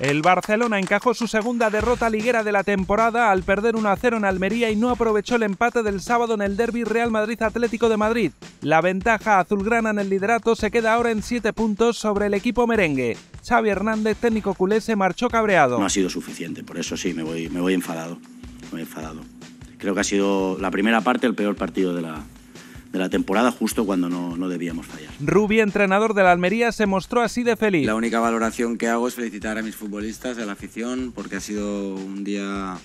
El Barcelona encajó su segunda derrota liguera de la temporada al perder 1-0 en Almería y no aprovechó el empate del sábado en el derby Real Madrid-Atlético de Madrid. La ventaja azulgrana en el liderato se queda ahora en 7 puntos sobre el equipo merengue. Xavi Hernández, técnico culé, se marchó cabreado. No ha sido suficiente, por eso sí, me voy, me voy enfadado. Me voy enfadado. Creo que ha sido la primera parte el peor partido de la, de la temporada justo cuando no, no debíamos fallar. Rubi, entrenador de la Almería, se mostró así de feliz. La única valoración que hago es felicitar a mis futbolistas, a la afición, porque ha sido un día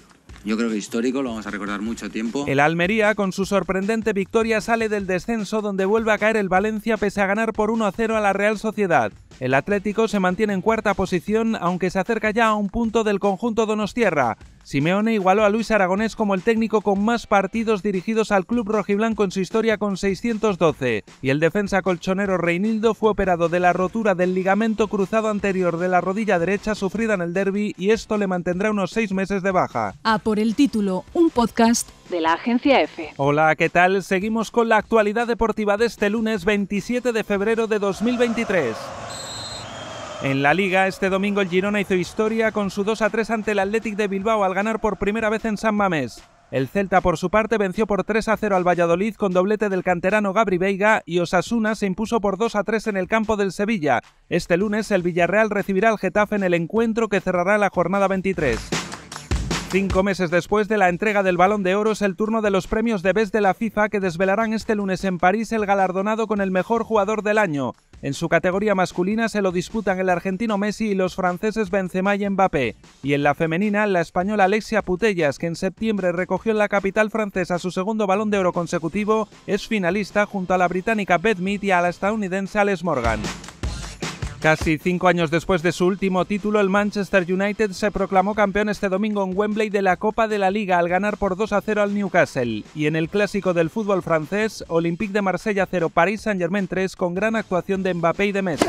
yo creo que histórico, lo vamos a recordar mucho tiempo. El Almería, con su sorprendente victoria, sale del descenso donde vuelve a caer el Valencia pese a ganar por 1-0 a la Real Sociedad. El Atlético se mantiene en cuarta posición, aunque se acerca ya a un punto del conjunto donostierra. Simeone igualó a Luis Aragonés como el técnico con más partidos dirigidos al club rojiblanco en su historia con 612, y el defensa colchonero Reinildo fue operado de la rotura del ligamento cruzado anterior de la rodilla derecha sufrida en el derby y esto le mantendrá unos seis meses de baja. A por el título, un podcast de la agencia F. Hola, ¿qué tal? Seguimos con la actualidad deportiva de este lunes 27 de febrero de 2023. En la liga, este domingo el Girona hizo historia con su 2 3 ante el Athletic de Bilbao al ganar por primera vez en San Mamés. El Celta, por su parte, venció por 3 0 al Valladolid con doblete del canterano Gabri Veiga y Osasuna se impuso por 2 3 en el campo del Sevilla. Este lunes, el Villarreal recibirá al Getafe en el encuentro que cerrará la jornada 23. Cinco meses después de la entrega del Balón de Oro es el turno de los premios de vez de la FIFA que desvelarán este lunes en París el galardonado con el mejor jugador del año. En su categoría masculina se lo disputan el argentino Messi y los franceses Benzema y Mbappé, y en la femenina la española Alexia Putellas, que en septiembre recogió en la capital francesa su segundo balón de oro consecutivo, es finalista junto a la británica Beth Mead y a la estadounidense Alex Morgan. Casi cinco años después de su último título, el Manchester United se proclamó campeón este domingo en Wembley de la Copa de la Liga al ganar por 2 a 0 al Newcastle. Y en el clásico del fútbol francés, Olympique de Marsella 0, París Saint-Germain 3 con gran actuación de Mbappé y de Messi.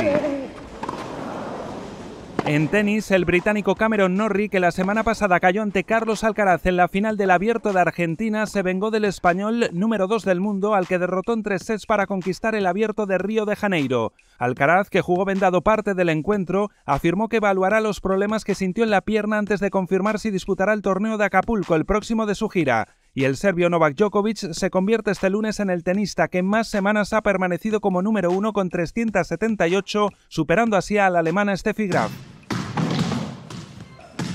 En tenis, el británico Cameron Norrie, que la semana pasada cayó ante Carlos Alcaraz en la final del Abierto de Argentina, se vengó del español número 2 del mundo, al que derrotó en tres sets para conquistar el Abierto de Río de Janeiro. Alcaraz, que jugó vendado parte del encuentro, afirmó que evaluará los problemas que sintió en la pierna antes de confirmar si disputará el torneo de Acapulco, el próximo de su gira y el serbio Novak Djokovic se convierte este lunes en el tenista que más semanas ha permanecido como número uno con 378, superando así a la alemana Steffi Graf.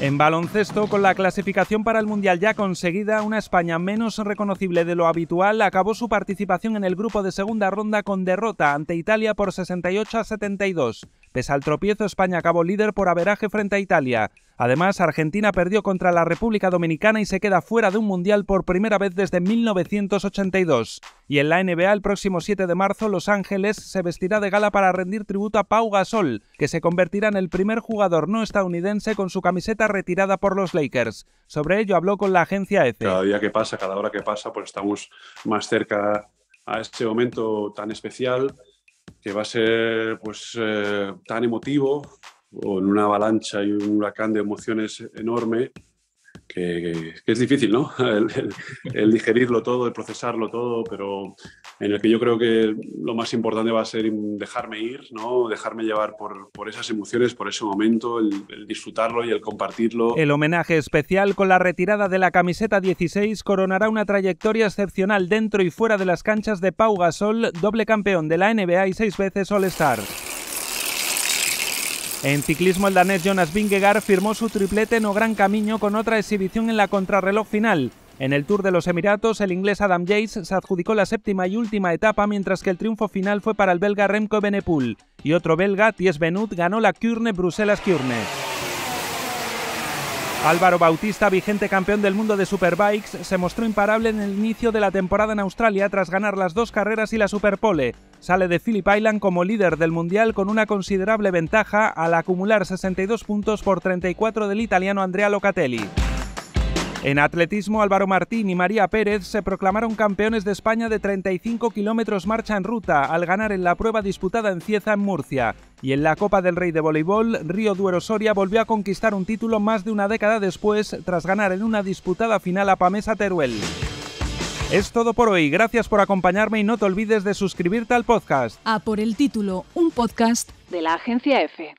En baloncesto, con la clasificación para el Mundial ya conseguida, una España menos reconocible de lo habitual acabó su participación en el grupo de segunda ronda con derrota ante Italia por 68 a 72. Pese al tropiezo, España acabó líder por averaje frente a Italia. Además, Argentina perdió contra la República Dominicana y se queda fuera de un mundial por primera vez desde 1982. Y en la NBA, el próximo 7 de marzo, Los Ángeles se vestirá de gala para rendir tributo a Pau Gasol, que se convertirá en el primer jugador no estadounidense con su camiseta retirada por los Lakers. Sobre ello habló con la agencia EFE. E. Cada día que pasa, cada hora que pasa, pues estamos más cerca a este momento tan especial que va a ser pues, eh, tan emotivo, o en una avalancha y un huracán de emociones enorme, que, es difícil, ¿no? El, digerirlo todo, el procesarlo todo, pero en el que yo creo que lo más importante va a ser dejarme ir, ¿no? Dejarme llevar por, esas emociones, por ese momento, el, el, disfrutarlo y el compartirlo. El homenaje especial con la retirada de la camiseta 16 coronará una trayectoria excepcional dentro y fuera de las canchas de Pau Gasol, doble campeón de la NBA y seis veces All-Star. En ciclismo, el danés Jonas Vingegaard firmó su triplete no Gran Camino con otra exhibición en la contrarreloj final. En el Tour de los Emiratos, el inglés Adam Yates se adjudicó la séptima y última etapa, mientras que el triunfo final fue para el belga Remco Benepul. Y otro belga, Thies Benut, ganó la Kürne bruselas Kürne. Álvaro Bautista, vigente campeón del mundo de Superbikes, se mostró imparable en el inicio de la temporada en Australia tras ganar las dos carreras y la Superpole. Sale de Phillip Island como líder del mundial con una considerable ventaja al acumular 62 puntos por 34 del italiano Andrea Locatelli. En atletismo, Álvaro Martín y María Pérez se proclamaron campeones de España de 35 kilómetros marcha en ruta al ganar en la prueba disputada en Cieza, en Murcia. Y en la Copa del Rey de Voleibol, Río Duero Soria volvió a conquistar un título más de una década después tras ganar en una disputada final a Pamesa Teruel. Es todo por hoy, gracias por acompañarme y no te olvides de suscribirte al podcast. A por el título, un podcast de la agencia F.